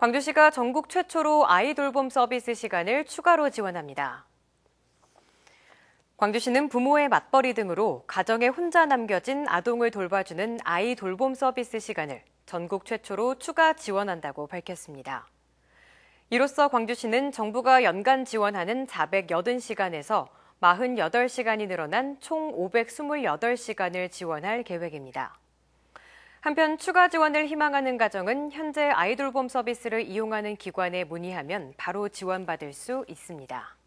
광주시가 전국 최초로 아이 돌봄 서비스 시간을 추가로 지원합니다. 광주시는 부모의 맞벌이 등으로 가정에 혼자 남겨진 아동을 돌봐주는 아이 돌봄 서비스 시간을 전국 최초로 추가 지원한다고 밝혔습니다. 이로써 광주시는 정부가 연간 지원하는 480시간에서 48시간이 늘어난 총 528시간을 지원할 계획입니다. 한편 추가 지원을 희망하는 가정은 현재 아이돌봄 서비스를 이용하는 기관에 문의하면 바로 지원받을 수 있습니다.